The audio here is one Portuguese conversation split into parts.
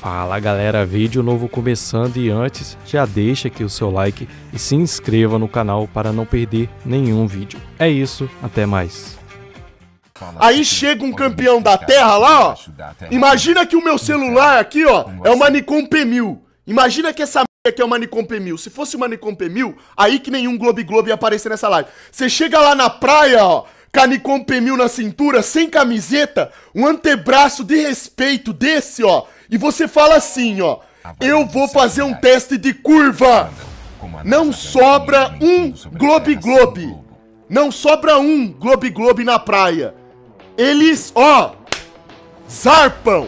Fala galera, vídeo novo começando e antes já deixa aqui o seu like e se inscreva no canal para não perder nenhum vídeo. É isso, até mais. Aí chega um campeão da terra lá, ó. Imagina que o meu celular aqui, ó, é uma Nikon P1000. Imagina que essa aqui é uma Nikon P1000. Se fosse uma Nikon P1000, aí que nenhum Globe Globe ia aparecer nessa live. Você chega lá na praia, ó, Canicom P1000 na cintura, sem camiseta, um antebraço de respeito desse, ó e você fala assim, ó. Eu vou fazer um teste de curva. Não sobra um Globe Globe. Não sobra um Globe Globe na praia. Eles, ó, zarpam.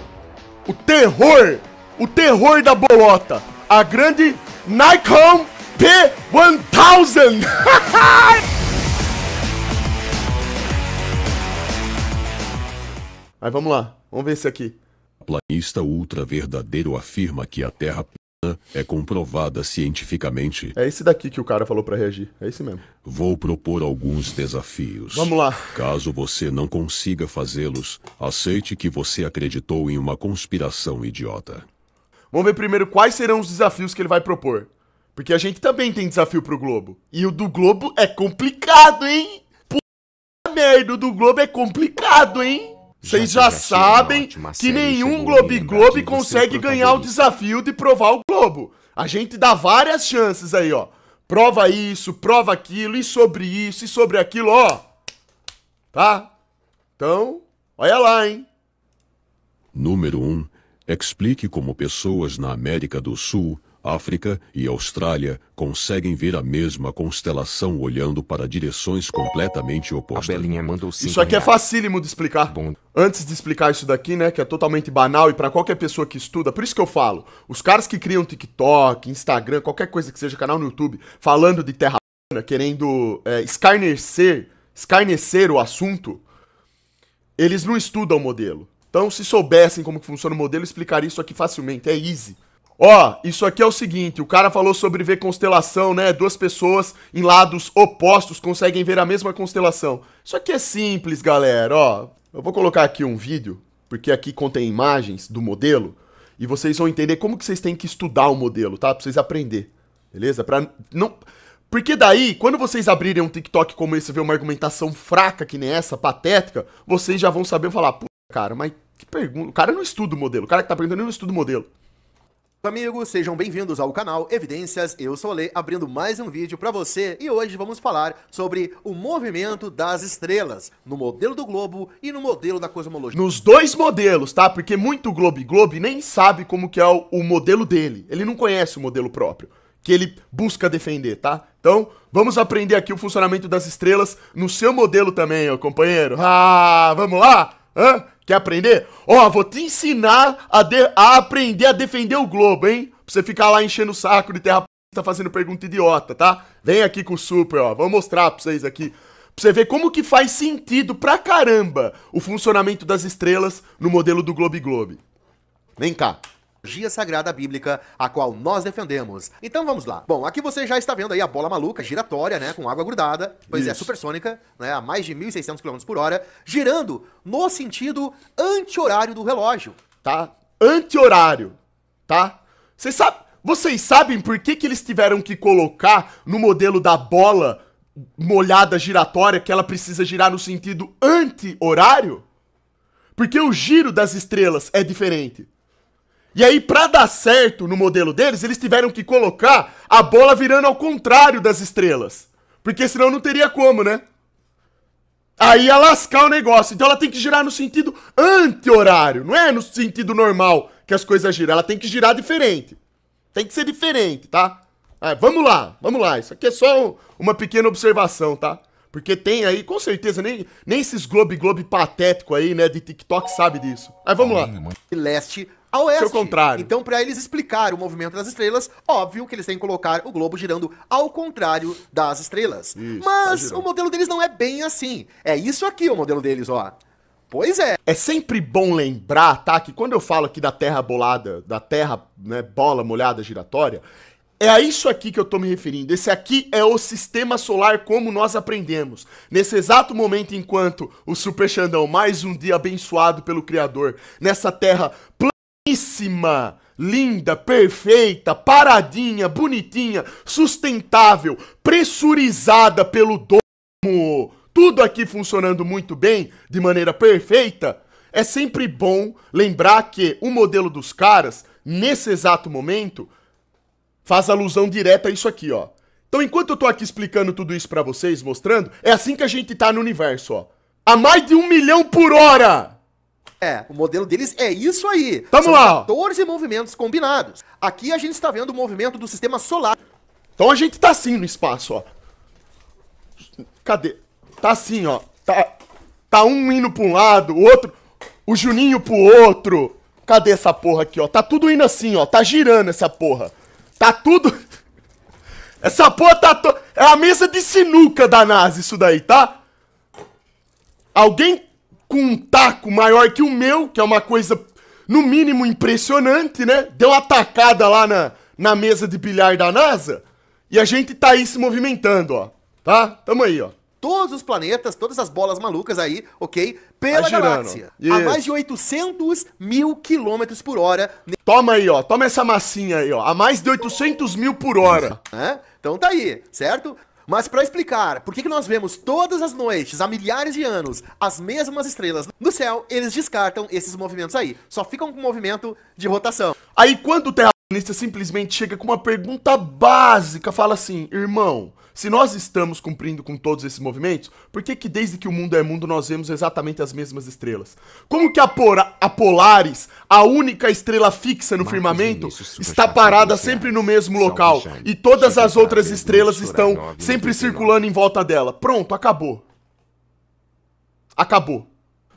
O terror, o terror da bolota. A grande Nikon P1000. Aí vamos lá, vamos ver esse aqui planista ultra verdadeiro afirma que a Terra plana é comprovada cientificamente. É esse daqui que o cara falou para reagir. É esse mesmo. Vou propor alguns desafios. Vamos lá. Caso você não consiga fazê-los, aceite que você acreditou em uma conspiração idiota. Vamos ver primeiro quais serão os desafios que ele vai propor. Porque a gente também tem desafio pro Globo. E o do Globo é complicado, hein? Puta merda, o do Globo é complicado, hein? Vocês já, já é sabem que nenhum Globe Globe consegue ganhar o desafio de provar o Globo. A gente dá várias chances aí, ó. Prova isso, prova aquilo, e sobre isso, e sobre aquilo, ó. Tá? Então, olha lá, hein? Número 1. Um, explique como pessoas na América do Sul África e Austrália conseguem ver a mesma constelação olhando para direções completamente opostas. isso aqui é reais. é facílimo de explicar. Bom. Antes de explicar isso daqui, né, que é totalmente banal e para qualquer pessoa que estuda, por isso que eu falo, os caras que criam TikTok, Instagram, qualquer coisa que seja canal no YouTube, falando de terra plana, querendo é, escarnecer, escarnecer o assunto, eles não estudam o modelo. Então, se soubessem como que funciona o modelo, explicaria isso aqui facilmente, é easy. Ó, isso aqui é o seguinte, o cara falou sobre ver constelação, né? Duas pessoas em lados opostos conseguem ver a mesma constelação. Isso aqui é simples, galera, ó. Eu vou colocar aqui um vídeo, porque aqui contém imagens do modelo, e vocês vão entender como que vocês têm que estudar o modelo, tá? Pra vocês aprender, beleza? para não... Porque daí, quando vocês abrirem um TikTok como esse e ver uma argumentação fraca que nem essa, patética, vocês já vão saber falar, pô, cara, mas que pergunta... O cara não estuda o modelo, o cara que tá perguntando não estuda o modelo. Amigos, sejam bem-vindos ao canal Evidências, eu sou o Lê, abrindo mais um vídeo para você e hoje vamos falar sobre o movimento das estrelas no modelo do globo e no modelo da cosmologia. Nos dois modelos, tá? Porque muito Globe Globe nem sabe como que é o, o modelo dele, ele não conhece o modelo próprio que ele busca defender, tá? Então, vamos aprender aqui o funcionamento das estrelas no seu modelo também, ó, companheiro. Ah, vamos lá? Hã? Quer aprender? Ó, oh, vou te ensinar a, a, aprender a defender o Globo, hein? Pra você ficar lá enchendo o saco de terra tá fazendo pergunta idiota, tá? Vem aqui com o Super, ó. Vou mostrar pra vocês aqui. Pra você ver como que faz sentido pra caramba o funcionamento das estrelas no modelo do Globe Globe. Vem cá teologia sagrada bíblica, a qual nós defendemos. Então vamos lá. Bom, aqui você já está vendo aí a bola maluca, giratória, né, com água grudada, pois é, Isso. é supersônica, né, a mais de 1.600 km por hora, girando no sentido anti-horário do relógio. Tá? Anti-horário, tá? Você sabe, vocês sabem por que, que eles tiveram que colocar no modelo da bola molhada giratória que ela precisa girar no sentido anti-horário? Porque o giro das estrelas é diferente. E aí, para dar certo no modelo deles, eles tiveram que colocar a bola virando ao contrário das estrelas. Porque senão não teria como, né? Aí ia lascar o negócio. Então ela tem que girar no sentido anti-horário. Não é no sentido normal que as coisas giram. Ela tem que girar diferente. Tem que ser diferente, tá? Ah, vamos lá, vamos lá. Isso aqui é só um, uma pequena observação, tá? Porque tem aí, com certeza, nem, nem esses globe-globe patético aí, né, de TikTok sabe disso. Mas vamos lá. Hum, é leste a oeste. Seu contrário. Então, para eles explicar o movimento das estrelas, óbvio que eles têm que colocar o globo girando ao contrário das estrelas. Isso, tá Mas tá o modelo deles não é bem assim. É isso aqui o modelo deles, ó. Pois é. É sempre bom lembrar, tá, que quando eu falo aqui da terra bolada, da terra, né, bola molhada giratória, é a isso aqui que eu tô me referindo. Esse aqui é o sistema solar como nós aprendemos. Nesse exato momento enquanto o Super Xandão mais um dia abençoado pelo criador nessa terra belíssima, linda, perfeita, paradinha, bonitinha, sustentável, pressurizada pelo domo, tudo aqui funcionando muito bem, de maneira perfeita, é sempre bom lembrar que o modelo dos caras, nesse exato momento, faz alusão direta a isso aqui, ó. Então, enquanto eu tô aqui explicando tudo isso para vocês, mostrando, é assim que a gente tá no universo, ó. A mais de um milhão por hora! É, o modelo deles é isso aí. Tamo São lá. 14 movimentos combinados. Aqui a gente está vendo o movimento do sistema solar. Então a gente tá assim no espaço, ó. Cadê? Tá assim, ó. Tá, tá um indo pra um lado, o outro. O Juninho pro outro. Cadê essa porra aqui, ó? Tá tudo indo assim, ó. Tá girando essa porra. Tá tudo. Essa porra tá. To... É a mesa de sinuca da NASA, isso daí, tá? Alguém com um taco maior que o meu, que é uma coisa, no mínimo, impressionante, né? Deu uma tacada lá na, na mesa de bilhar da NASA. E a gente tá aí se movimentando, ó. Tá? Tamo aí, ó todos os planetas, todas as bolas malucas aí, ok? Pela tá galáxia. Isso. A mais de 800 mil quilômetros por hora. Toma aí, ó. Toma essa massinha aí, ó. A mais de 800 mil por hora. É? Então tá aí, certo? Mas para explicar por que, que nós vemos todas as noites, há milhares de anos, as mesmas estrelas no céu, eles descartam esses movimentos aí. Só ficam com o movimento de rotação. Aí quando o terraplanista simplesmente chega com uma pergunta básica, fala assim, irmão, se nós estamos cumprindo com todos esses movimentos, por que, que desde que o mundo é mundo nós vemos exatamente as mesmas estrelas? Como que a, Pora, a Polaris, a única estrela fixa no firmamento, está parada sempre no mesmo local e todas as outras estrelas estão sempre circulando em volta dela? Pronto, acabou. Acabou.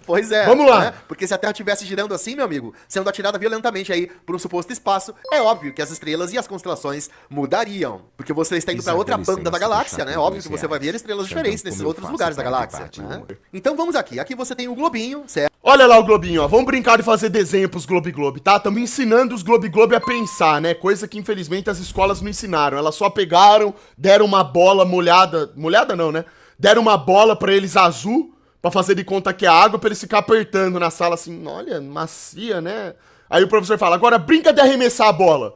Pois é. Vamos lá. Né? Porque se a Terra estivesse girando assim, meu amigo, sendo atirada violentamente aí por um suposto espaço, é óbvio que as estrelas e as constelações mudariam. Porque você está indo para outra banda da é galáxia, né? É óbvio que você vai ver estrelas diferentes nesses outros lugares da galáxia. Né? Então vamos aqui. Aqui você tem o globinho, certo? Olha lá o globinho, ó. Vamos brincar de fazer desenho pros Globe Globe, tá? Estamos ensinando os Globe Globe a pensar, né? Coisa que infelizmente as escolas não ensinaram. Elas só pegaram, deram uma bola molhada. Molhada não, né? Deram uma bola para eles azul para fazer de conta que é água para eles ficar apertando na sala assim, olha, macia, né? Aí o professor fala: "Agora brinca de arremessar a bola".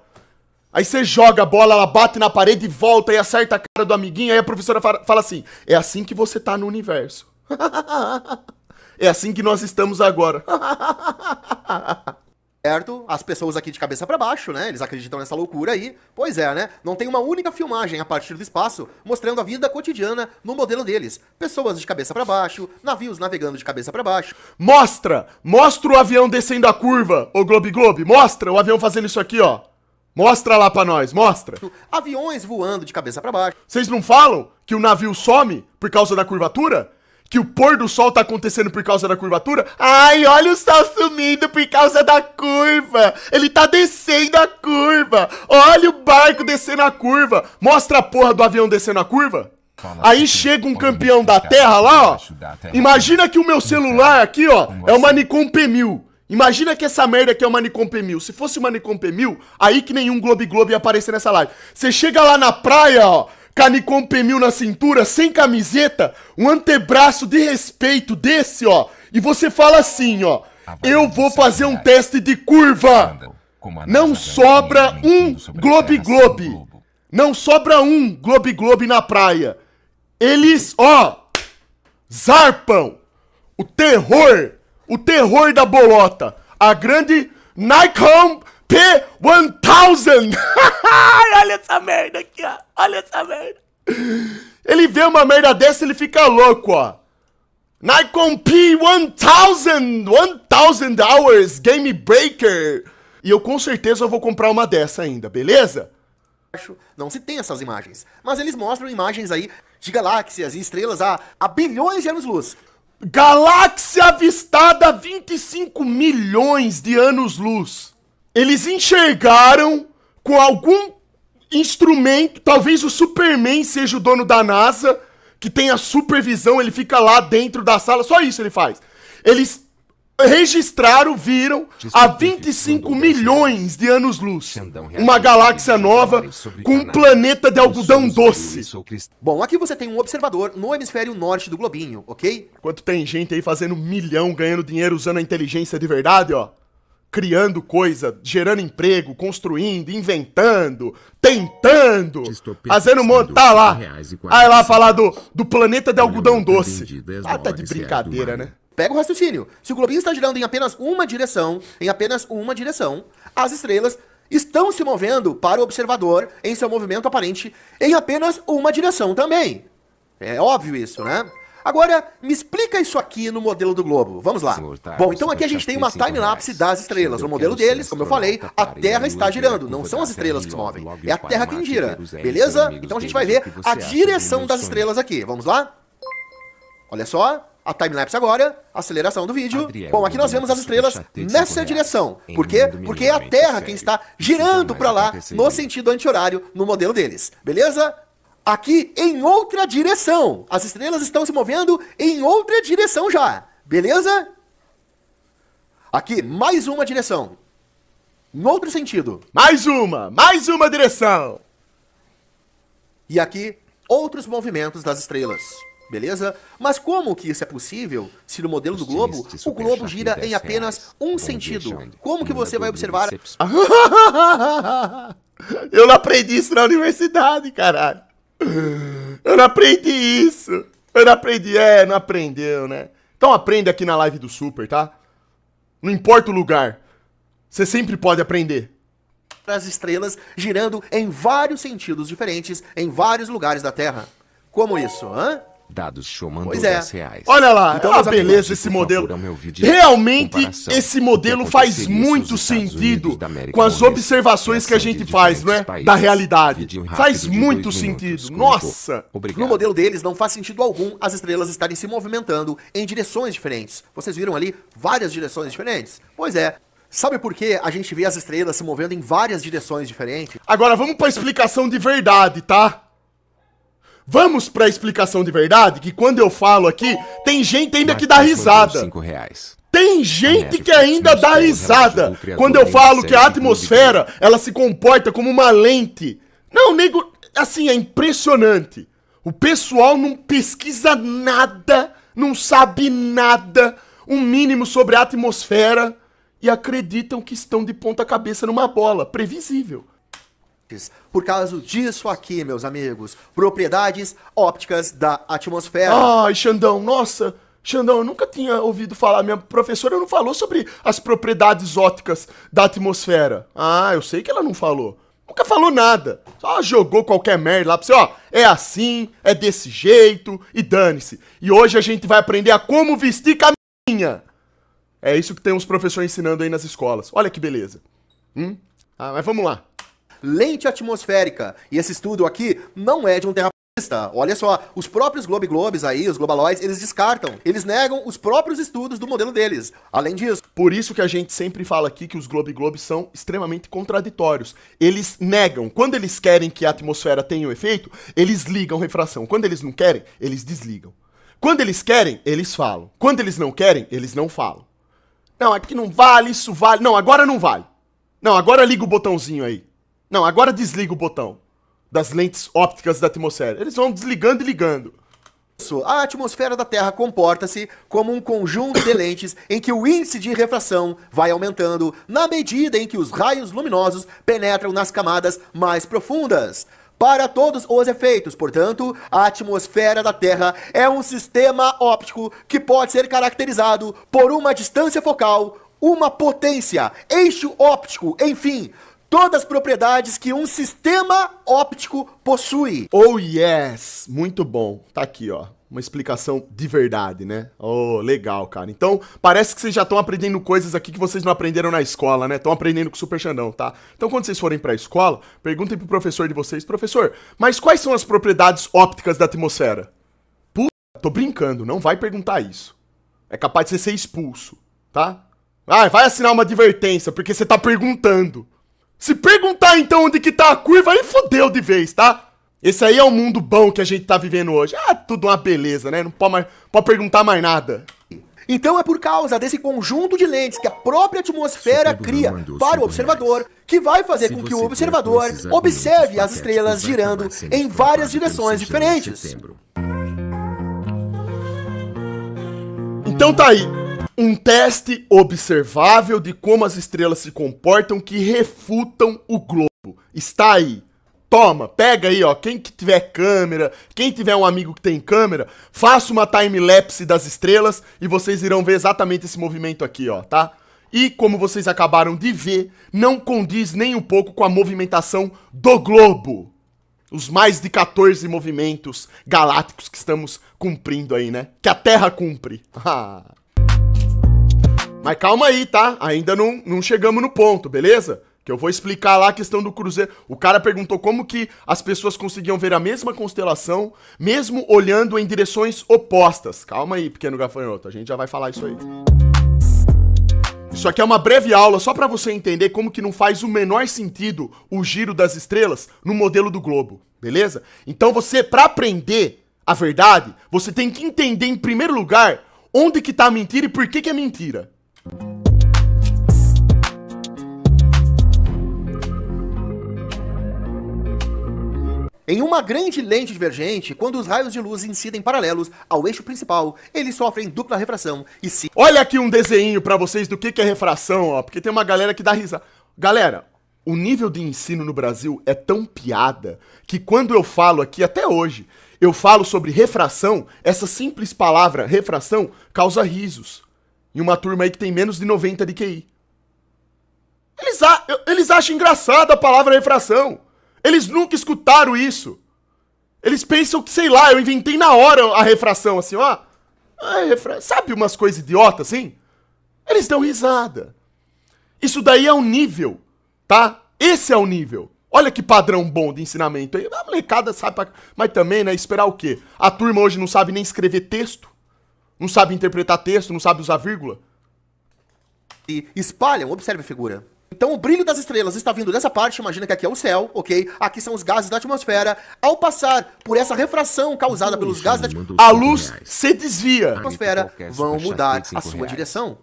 Aí você joga a bola, ela bate na parede e volta e acerta a cara do amiguinho, aí a professora fala, fala assim: "É assim que você tá no universo". é assim que nós estamos agora. certo? As pessoas aqui de cabeça para baixo, né? Eles acreditam nessa loucura aí. Pois é, né? Não tem uma única filmagem a partir do espaço mostrando a vida cotidiana no modelo deles. Pessoas de cabeça para baixo, navios navegando de cabeça para baixo. Mostra! Mostra o avião descendo a curva, ô Globe Globe! Mostra o avião fazendo isso aqui, ó. Mostra lá pra nós, mostra. Aviões voando de cabeça para baixo. Vocês não falam que o navio some por causa da curvatura? que o pôr do sol tá acontecendo por causa da curvatura. Ai, olha o sol sumindo por causa da curva. Ele tá descendo a curva. Olha o barco descendo a curva. Mostra a porra do avião descendo a curva. Aí chega um campeão da Terra lá, ó. Imagina que o meu celular aqui, ó, é uma Nikon P1000. Imagina que essa merda aqui é uma Nikon P1000. Se fosse uma Nikon P1000, aí que nenhum Globe Globe ia aparecer nessa live. Você chega lá na praia, ó, Canicom p na cintura, sem camiseta, um antebraço de respeito desse, ó. E você fala assim, ó. Eu vou fazer um teste de curva. Não sobra um Globe Globe. Não sobra um Globe Globe na praia. Eles, ó, zarpam o terror, o terror da bolota. A grande Nikon P1000. Olha essa merda aqui, ó. Olha essa merda. Ele vê uma merda dessa, ele fica louco, ó. Nikon P1000, 1000 hours, Game Breaker. E eu com certeza eu vou comprar uma dessa ainda, beleza? Não se tem essas imagens, mas eles mostram imagens aí de galáxias e estrelas a, a bilhões de anos-luz. Galáxia avistada a 25 milhões de anos-luz eles enxergaram com algum instrumento, talvez o Superman seja o dono da NASA, que tem a supervisão, ele fica lá dentro da sala, só isso ele faz. Eles registraram, viram, há 25 é milhões de anos-luz, é uma galáxia nova com um planeta de algodão doce. Bom, aqui você tem um observador no hemisfério norte do globinho, ok? Quanto tem gente aí fazendo milhão, ganhando dinheiro usando a inteligência de verdade, ó criando coisa, gerando emprego, construindo, inventando, tentando, fazendo um monte. Tá lá. Aí lá falar do, do planeta de algodão doce. É ah, tá de brincadeira, né? Pega o raciocínio. Se o globinho está girando em apenas uma direção, em apenas uma direção, as estrelas estão se movendo para o observador em seu movimento aparente em apenas uma direção também. É óbvio isso, né? Agora, me explica isso aqui no modelo do globo. Vamos lá. Tá, Bom, então é aqui a gente tem uma time-lapse das estrelas. No modelo é deles, como eu falei, a Terra está girando. Não são as estrelas que se movem, é a Terra quem gira. Beleza? Então a gente vai ver a direção das estrelas aqui. Vamos lá? Olha só, a timelapse agora, aceleração do vídeo. Adriel, Bom, aqui nós vemos as estrelas nessa direção. Por quê? Porque é a Terra quem está girando é para lá no sentido anti-horário no modelo deles. Beleza? aqui em outra direção. As estrelas estão se movendo em outra direção já. Beleza? Aqui, mais uma direção. Em outro sentido. Mais uma! Mais uma direção! E aqui, outros movimentos das estrelas. Beleza? Mas como que isso é possível se no modelo do globo, o globo gira em apenas um sentido? Como que você vai observar... Eu não aprendi isso na universidade, caralho! Eu não aprendi isso. Eu não aprendi. É, não aprendeu, né? Então aprenda aqui na live do Super, tá? Não importa o lugar. Você sempre pode aprender. As estrelas girando em vários sentidos diferentes em vários lugares da Terra. Como isso, hã? Dados Showmando pois é. reais. Olha lá, então, ah, beleza esse modelo. Realmente esse modelo faz muito sentido com as observações que a gente faz, não é? Né, da realidade. Faz muito sentido. Nossa! Obrigado. No modelo deles não faz sentido algum as estrelas estarem se movimentando em direções diferentes. Vocês viram ali várias direções diferentes? Pois é, Sabe por que a gente vê as estrelas se movendo em várias direções diferentes? Agora vamos para a explicação de verdade, tá? Vamos para a explicação de verdade, que quando eu falo aqui, tem gente ainda que dá risada. Cinco reais. Tem gente que ainda dá é risada quando eu falo que a atmosfera ela se comporta como uma lente. Não, nego, assim é impressionante. O pessoal não pesquisa nada, não sabe nada, um mínimo sobre a atmosfera e acreditam que estão de ponta cabeça numa bola, previsível. Por causa disso aqui, meus amigos, propriedades ópticas da atmosfera. Ai, Xandão, nossa! Xandão, eu nunca tinha ouvido falar. Minha professora não falou sobre as propriedades ópticas da atmosfera. Ah, eu sei que ela não falou. Nunca falou nada. Só jogou qualquer merda lá pra você, ó. É assim, é desse jeito e dane-se. E hoje a gente vai aprender a como vestir caminha. É isso que tem os professores ensinando aí nas escolas. Olha que beleza. Hum? Ah, mas vamos lá lente atmosférica. E esse estudo aqui não é de um terra Olha só, os próprios Globe Globes aí, os Globaloids, eles descartam. Eles negam os próprios estudos do modelo deles. Além disso. Por isso que a gente sempre fala aqui que os Globe Globes são extremamente contraditórios. Eles negam. Quando eles querem que a atmosfera tenha o um efeito, eles ligam refração. Quando eles não querem, eles desligam. Quando eles querem, eles falam. Quando eles não querem, eles não falam. Não, aqui é não vale, isso vale. Não, agora não vale. Não, agora liga o botãozinho aí. Não, agora desliga o botão das lentes ópticas da atmosfera. Eles vão desligando e ligando. A atmosfera da Terra comporta-se como um conjunto de lentes em que o índice de refração vai aumentando na medida em que os raios luminosos penetram nas camadas mais profundas. Para todos os efeitos, portanto, a atmosfera da Terra é um sistema óptico que pode ser caracterizado por uma distância focal, uma potência, eixo óptico, enfim, todas as propriedades que um sistema óptico possui. Oh yes, muito bom. Tá aqui, ó uma explicação de verdade, né? Oh, legal, cara. Então, parece que vocês já estão aprendendo coisas aqui que vocês não aprenderam na escola, né? Estão aprendendo com o Super Xandão, tá? Então, quando vocês forem pra escola, perguntem pro professor de vocês, professor, mas quais são as propriedades ópticas da atmosfera? Puta, tô brincando, não vai perguntar isso. É capaz de você ser expulso, tá? Ah, vai assinar uma advertência, porque você tá perguntando. Se perguntar então onde que tá a curva, aí fodeu de vez, tá? Esse aí é o mundo bom que a gente tá vivendo hoje. Ah, tudo uma beleza, né? Não pode, mais, pode perguntar mais nada. Então é por causa desse conjunto de lentes que a própria atmosfera cria para o observador, que vai fazer com que o observador observe as estrelas girando em várias direções diferentes. Então tá aí. Um teste observável de como as estrelas se comportam que refutam o globo. Está aí. Toma, pega aí, ó. Quem que tiver câmera, quem tiver um amigo que tem câmera, faça uma time lapse das estrelas e vocês irão ver exatamente esse movimento aqui, ó, tá? E como vocês acabaram de ver, não condiz nem um pouco com a movimentação do globo. Os mais de 14 movimentos galácticos que estamos cumprindo aí, né? Que a Terra cumpre. Ah. Mas calma aí, tá? Ainda não, não chegamos no ponto, beleza? Que eu vou explicar lá a questão do Cruzeiro. O cara perguntou como que as pessoas conseguiam ver a mesma constelação, mesmo olhando em direções opostas. Calma aí, pequeno gafanhoto, a gente já vai falar isso aí. Isso aqui é uma breve aula só para você entender como que não faz o menor sentido o giro das estrelas no modelo do globo, beleza? Então você para aprender a verdade, você tem que entender em primeiro lugar onde que tá a mentira e por que que é mentira. Em uma grande lente divergente, quando os raios de luz incidem paralelos ao eixo principal, eles sofrem dupla refração e se... Olha aqui um desenho para vocês do que, que é refração, ó, porque tem uma galera que dá risada. Galera, o nível de ensino no Brasil é tão piada que quando eu falo aqui, até hoje, eu falo sobre refração, essa simples palavra refração causa risos. Em uma turma aí que tem menos de 90 de QI. Eles, a, eles acham engraçada a palavra refração. Eles nunca escutaram isso. Eles pensam que, sei lá, eu inventei na hora a refração, assim, ó. É, refra... Sabe umas coisas idiotas, assim? Eles dão risada. Isso daí é um nível, tá? Esse é o nível. Olha que padrão bom de ensinamento. A molecada sabe pra... Mas também, né, esperar o quê? A turma hoje não sabe nem escrever texto. Não sabe interpretar texto, não sabe usar vírgula. E espalham, observe a figura. Então o brilho das estrelas está vindo dessa parte, imagina que aqui é o céu, ok? Aqui são os gases da atmosfera. Ao passar por essa refração causada pelos gases da atmosfera, a luz reais. se desvia. A atmosfera vão mudar a sua reais. direção.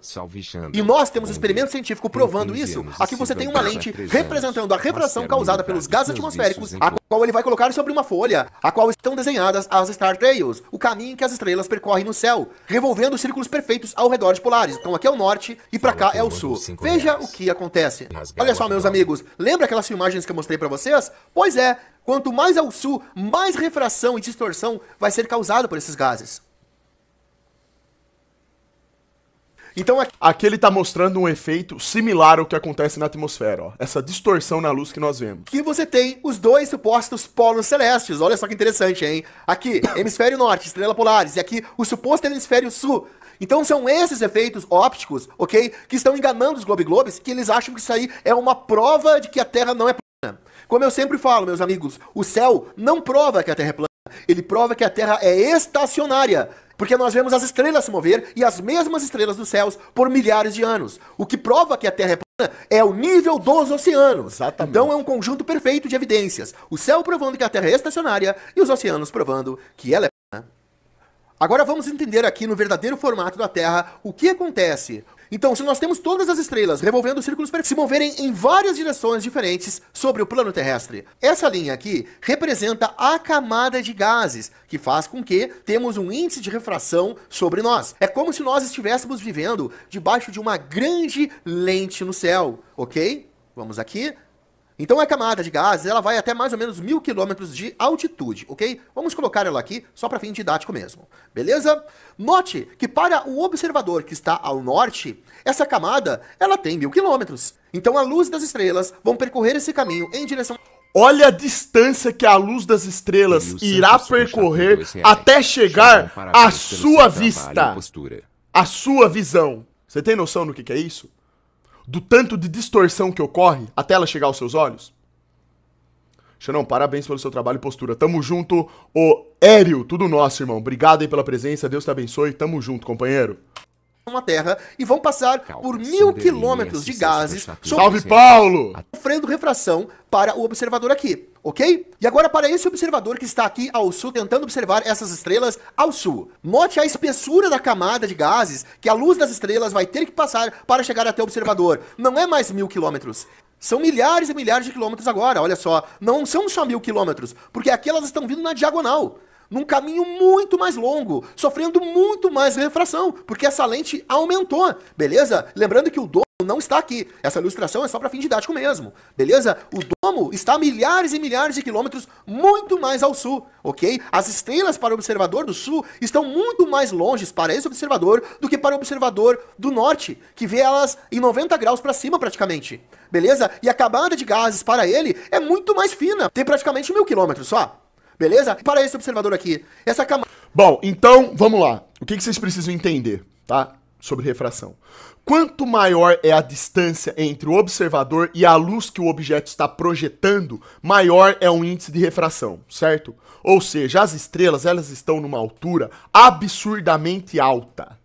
E nós temos um experimento científico provando isso. Aqui você tem uma lente representando a refração causada pelos gases atmosféricos qual ele vai colocar sobre uma folha, a qual estão desenhadas as Star Trails, o caminho que as estrelas percorrem no céu, revolvendo círculos perfeitos ao redor de polares. Então aqui é o norte e para cá é o sul. Veja o que acontece. Olha só, meus amigos, lembra aquelas filmagens que eu mostrei para vocês? Pois é, quanto mais ao sul, mais refração e distorção vai ser causada por esses gases. Então aqui ele tá mostrando um efeito similar ao que acontece na atmosfera, ó. Essa distorção na luz que nós vemos. E você tem os dois supostos polos celestes. Olha só que interessante, hein? Aqui, hemisfério norte, estrela polares. E aqui, o suposto hemisfério sul. Então são esses efeitos ópticos, ok? Que estão enganando os Globe Globes, que eles acham que isso aí é uma prova de que a Terra não é plana. Como eu sempre falo, meus amigos, o céu não prova que a Terra é plana. Ele prova que a Terra é estacionária. Porque nós vemos as estrelas se mover e as mesmas estrelas dos céus por milhares de anos. O que prova que a Terra é plana é o nível dos oceanos. Exatamente. Então é um conjunto perfeito de evidências. O céu provando que a Terra é estacionária e os oceanos provando que ela é plana. Agora vamos entender aqui no verdadeiro formato da Terra o que acontece então, se nós temos todas as estrelas revolvendo círculos se moverem em várias direções diferentes sobre o plano terrestre, essa linha aqui representa a camada de gases, que faz com que temos um índice de refração sobre nós. É como se nós estivéssemos vivendo debaixo de uma grande lente no céu, ok? Vamos aqui, então a é camada de gases ela vai até mais ou menos mil quilômetros de altitude, ok? Vamos colocar ela aqui só para fim didático mesmo, beleza? Note que para o observador que está ao norte, essa camada ela tem mil quilômetros. Então a luz das estrelas vão percorrer esse caminho em direção Olha a distância que a luz das estrelas irá percorrer até chegar à sua vista, à sua visão. Você tem noção do que, que é isso? do tanto de distorção que ocorre até ela chegar aos seus olhos? Xanão, parabéns pelo seu trabalho e postura. Tamo junto, o Ério, tudo nosso, irmão. Obrigado aí pela presença, Deus te abençoe. Tamo junto, companheiro. Uma terra e vão passar Calma, por mil quilômetros de gases. Salve, Paulo! Sofrendo refração para o observador aqui ok? E agora, para esse observador que está aqui ao sul, tentando observar essas estrelas ao sul, note a espessura da camada de gases que a luz das estrelas vai ter que passar para chegar até o observador. Não é mais mil quilômetros, são milhares e milhares de quilômetros agora, olha só. Não são só mil quilômetros, porque aqui elas estão vindo na diagonal. Num caminho muito mais longo, sofrendo muito mais refração, porque essa lente aumentou, beleza? Lembrando que o não está aqui. Essa ilustração é só para fim didático mesmo, beleza? O domo está a milhares e milhares de quilômetros muito mais ao sul, ok? As estrelas para o observador do sul estão muito mais longe para esse observador do que para o observador do norte, que vê elas em 90 graus para cima praticamente, beleza? E a camada de gases para ele é muito mais fina, tem praticamente mil quilômetros só, beleza? Para esse observador aqui, essa camada... Bom, então, vamos lá. O que, que vocês precisam entender, tá? Sobre refração. Quanto maior é a distância entre o observador e a luz que o objeto está projetando, maior é o índice de refração, certo? Ou seja, as estrelas elas estão numa altura absurdamente alta.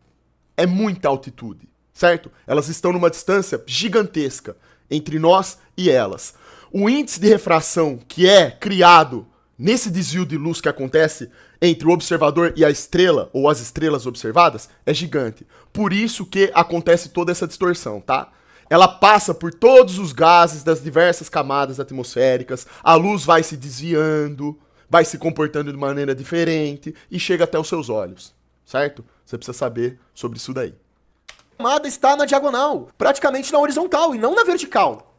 É muita altitude, certo? Elas estão numa distância gigantesca entre nós e elas. O índice de refração que é criado Nesse desvio de luz que acontece entre o observador e a estrela, ou as estrelas observadas, é gigante. Por isso que acontece toda essa distorção, tá? Ela passa por todos os gases das diversas camadas atmosféricas, a luz vai se desviando, vai se comportando de maneira diferente e chega até os seus olhos, certo? Você precisa saber sobre isso daí. A camada está na diagonal, praticamente na horizontal e não na vertical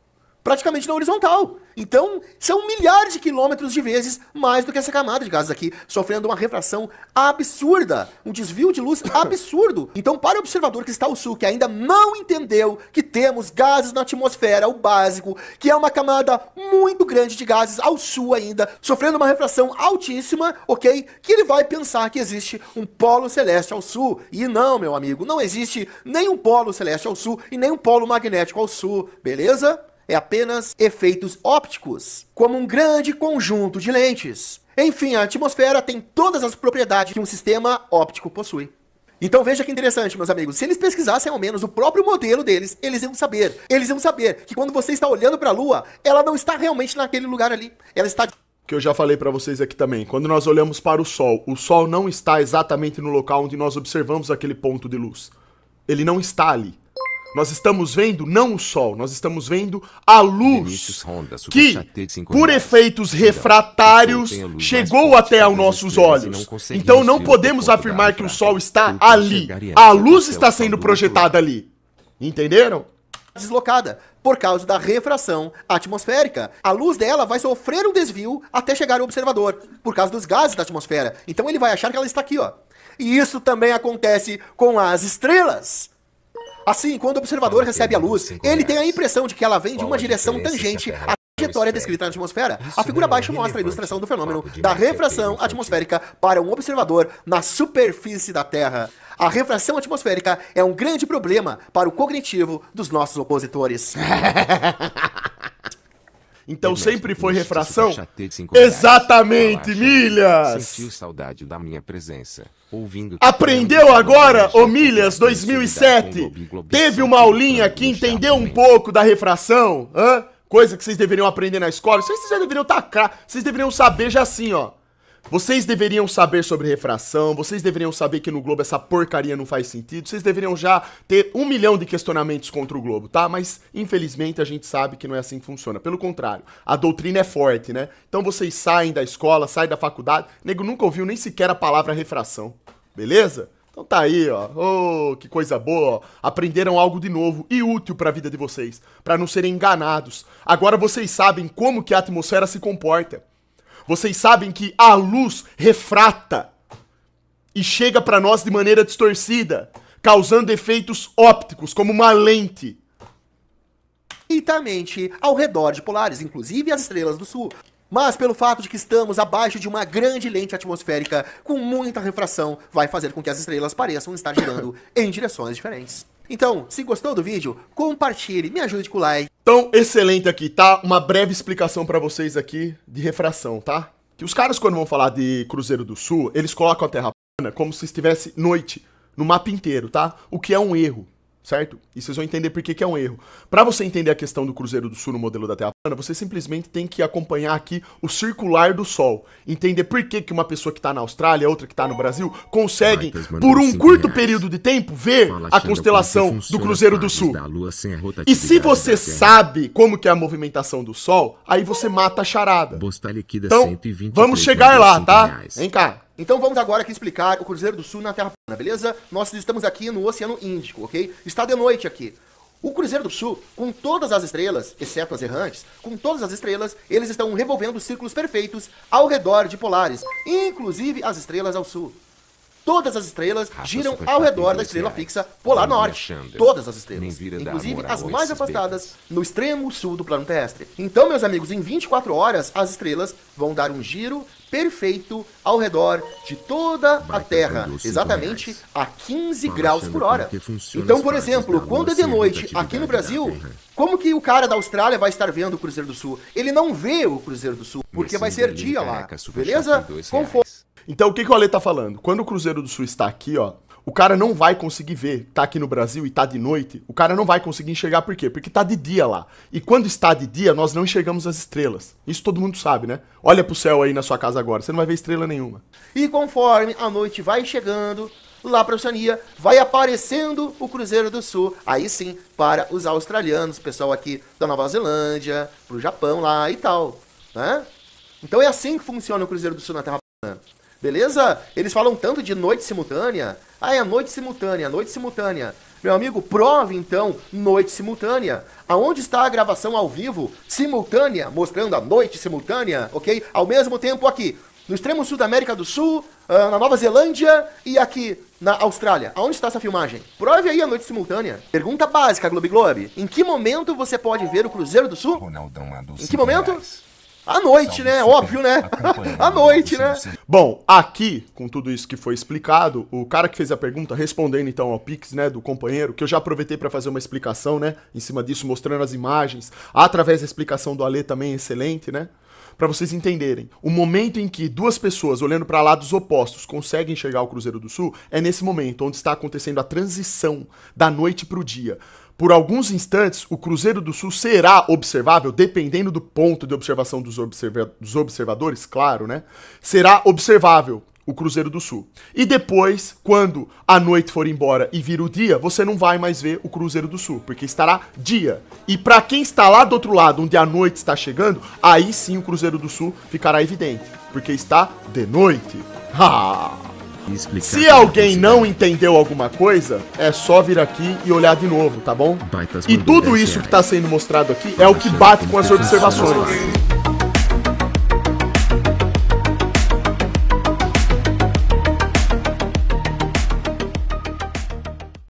praticamente na horizontal. Então, são milhares de quilômetros de vezes mais do que essa camada de gases aqui, sofrendo uma refração absurda, um desvio de luz absurdo. Então, para o observador que está ao sul, que ainda não entendeu que temos gases na atmosfera, o básico, que é uma camada muito grande de gases ao sul ainda, sofrendo uma refração altíssima, ok? Que ele vai pensar que existe um polo celeste ao sul. E não, meu amigo, não existe nenhum polo celeste ao sul e nenhum polo magnético ao sul, beleza? é apenas efeitos ópticos, como um grande conjunto de lentes. Enfim, a atmosfera tem todas as propriedades que um sistema óptico possui. Então veja que interessante, meus amigos. Se eles pesquisassem ao menos o próprio modelo deles, eles iam saber. Eles iam saber que quando você está olhando para a Lua, ela não está realmente naquele lugar ali. Ela está que eu já falei para vocês aqui também. Quando nós olhamos para o Sol, o Sol não está exatamente no local onde nós observamos aquele ponto de luz. Ele não está ali nós estamos vendo não o sol, nós estamos vendo a luz que, por efeitos refratários, chegou até aos nossos olhos. Então não podemos afirmar que o sol está ali. A luz está sendo projetada ali. Entenderam? Deslocada por causa da refração atmosférica. A luz dela vai sofrer um desvio até chegar ao observador, por causa dos gases da atmosfera. Então ele vai achar que ela está aqui, ó. E isso também acontece com as estrelas. Assim, quando o observador recebe a luz, ele tem a impressão de que ela vem de uma direção tangente à trajetória descrita na atmosfera. A figura abaixo mostra a ilustração do fenômeno da refração atmosférica para um observador na superfície da Terra. A refração atmosférica é um grande problema para o cognitivo dos nossos opositores. Então é sempre foi refração? Exatamente, milhas! Sentiu saudade da minha presença. Ouvindo Aprendeu agora, ô Milhas 2007? Teve uma aulinha que entendeu um pouco da refração? Hã? Coisa que vocês deveriam aprender na escola. Vocês já deveriam tacar, vocês deveriam saber já assim, ó. Vocês deveriam saber sobre refração, vocês deveriam saber que no Globo essa porcaria não faz sentido, vocês deveriam já ter um milhão de questionamentos contra o Globo, tá? Mas, infelizmente, a gente sabe que não é assim que funciona. Pelo contrário, a doutrina é forte, né? Então vocês saem da escola, saem da faculdade, nego nunca ouviu nem sequer a palavra refração, beleza? Então tá aí, ó. Oh, que coisa boa, ó. Aprenderam algo de novo e útil para a vida de vocês, para não serem enganados. Agora vocês sabem como que a atmosfera se comporta. Vocês sabem que a luz refrata e chega para nós de maneira distorcida, causando efeitos ópticos, como uma lente. Itamente, ao redor de polares, inclusive as estrelas do sul. Mas pelo fato de que estamos abaixo de uma grande lente atmosférica com muita refração, vai fazer com que as estrelas pareçam estar girando em direções diferentes. Então, se gostou do vídeo, compartilhe, me ajude com o like. Então, excelente aqui, tá? Uma breve explicação para vocês aqui de refração, tá? Que os caras, quando vão falar de Cruzeiro do Sul, eles colocam a terra plana como se estivesse noite, no mapa inteiro, tá? O que é um erro certo? E vocês vão entender por que, que é um erro. Para você entender a questão do Cruzeiro do Sul no modelo da Terra plana, você simplesmente tem que acompanhar aqui o circular do Sol. Entender por que, que uma pessoa que está na Austrália, outra que está no Brasil, conseguem, por um curto período de tempo, ver a constelação do Cruzeiro do Sul. E se você sabe como que é a movimentação do Sol, aí você mata a charada. Então, vamos chegar lá, tá? Vem cá. Então vamos agora aqui explicar o Cruzeiro do Sul na Terra plana, beleza? Nós estamos aqui no Oceano Índico, ok? Está de noite aqui. O Cruzeiro do Sul, com todas as estrelas, exceto as errantes, com todas as estrelas, eles estão revolvendo círculos perfeitos ao redor de polares, inclusive as estrelas ao sul. Todas as estrelas giram ao redor da estrela fixa polar norte. Todas as estrelas, inclusive as mais afastadas, no extremo sul do plano terrestre. Então, meus amigos, em 24 horas, as estrelas vão dar um giro perfeito ao redor de toda a Terra, exatamente a 15 tá graus por hora. Então, por exemplo, então, quando é de noite aqui no Brasil, como que o cara da Austrália vai estar vendo o Cruzeiro do Sul? Ele não vê o Cruzeiro do Sul, porque vai ser dia lá, beleza? Conforme... Então, o que, que o Ale tá falando? Quando o Cruzeiro do Sul está aqui, ó, o cara não vai conseguir ver, tá aqui no Brasil e tá de noite, o cara não vai conseguir enxergar por quê? Porque tá de dia lá. E quando está de dia, nós não enxergamos as estrelas. Isso todo mundo sabe, né? Olha pro céu aí na sua casa agora, você não vai ver estrela nenhuma. E conforme a noite vai chegando, lá para a Oceania, vai aparecendo o Cruzeiro do Sul, aí sim, para os australianos, pessoal aqui da Nova Zelândia, pro Japão lá e tal, né? Então é assim que funciona o Cruzeiro do Sul na Terra plana. Beleza? Eles falam tanto de noite simultânea. Ah, é noite simultânea, noite simultânea. Meu amigo, prove então noite simultânea. Aonde está a gravação ao vivo simultânea, mostrando a noite simultânea, ok? Ao mesmo tempo aqui, no extremo sul da América do Sul, ah, na Nova Zelândia e aqui na Austrália. Aonde está essa filmagem? Prove aí a noite simultânea. Pergunta básica, Globo Globe. Em que momento você pode ver o Cruzeiro do Sul? Ronaldão, em que momento? Reais. À noite, né? Óbvio, né? à noite, né? Bom, aqui, com tudo isso que foi explicado, o cara que fez a pergunta, respondendo então ao Pix, né, do companheiro, que eu já aproveitei para fazer uma explicação, né, em cima disso, mostrando as imagens, através da explicação do Ale também, excelente, né? Para vocês entenderem, o momento em que duas pessoas olhando para lados opostos conseguem enxergar o Cruzeiro do Sul é nesse momento onde está acontecendo a transição da noite para o dia. Por alguns instantes, o Cruzeiro do Sul será observável, dependendo do ponto de observação dos, observa dos observadores, claro, né? Será observável o Cruzeiro do Sul. E depois, quando a noite for embora e vir o dia, você não vai mais ver o Cruzeiro do Sul, porque estará dia. E para quem está lá do outro lado, onde a noite está chegando, aí sim o Cruzeiro do Sul ficará evidente, porque está de noite. Ha! explicar. Se alguém não entendeu alguma coisa, é só vir aqui e olhar de novo, tá bom? E tudo isso que tá sendo mostrado aqui tá é o que bate com as observações.